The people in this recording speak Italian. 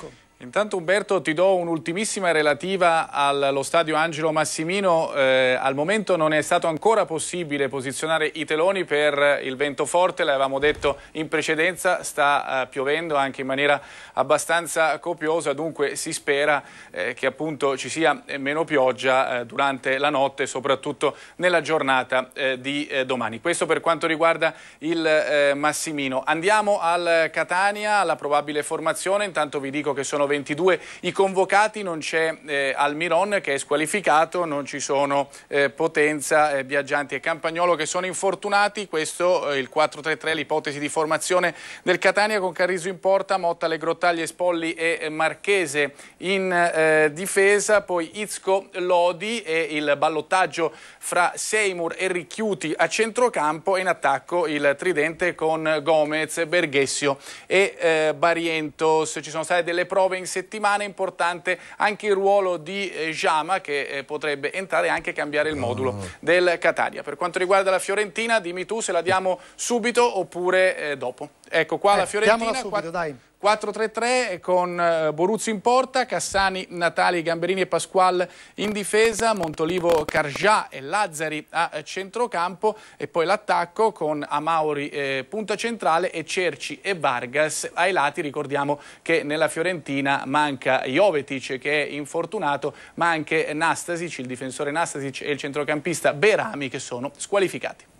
¿Cómo? Intanto Umberto ti do un'ultimissima relativa allo stadio Angelo Massimino, eh, al momento non è stato ancora possibile posizionare i teloni per il vento forte, l'avevamo detto in precedenza, sta eh, piovendo anche in maniera abbastanza copiosa, dunque si spera eh, che appunto ci sia eh, meno pioggia eh, durante la notte, soprattutto nella giornata eh, di domani. Questo per quanto riguarda il Massimino. Andiamo al Catania, alla probabile formazione, intanto vi dico che sono 22 i convocati, non c'è eh, Almiron che è squalificato, non ci sono eh, Potenza, eh, Biaggianti e Campagnolo che sono infortunati, questo il 4-3-3, l'ipotesi di formazione del Catania con Cariso in porta, Motta, Le Grottaglie, Spolli e Marchese in difesa, poi Izco, Lodi e il ballottaggio fra Seymour e Ricchiuti a centrocampo e in attacco il tridente con Gomez, Berghessio e Barientos. Ci sono state delle prove dove in settimana è importante anche il ruolo di Giama eh, che eh, potrebbe entrare e anche cambiare il modulo ah. del Catania. Per quanto riguarda la Fiorentina, dimmi tu se la diamo subito oppure eh, dopo. Ecco qua eh, la Fiorentina, 4-3-3 eh, con eh, Boruzzo in porta, Cassani, Natali, Gamberini e Pasquale in difesa, Montolivo, Cargià e Lazzari a eh, centrocampo e poi l'attacco con Amauri eh, punta centrale e Cerci e Vargas ai lati. Ricordiamo che nella Fiorentina manca Jovetic che è infortunato, ma anche Nastasic, il difensore Nastasic e il centrocampista Berami che sono squalificati.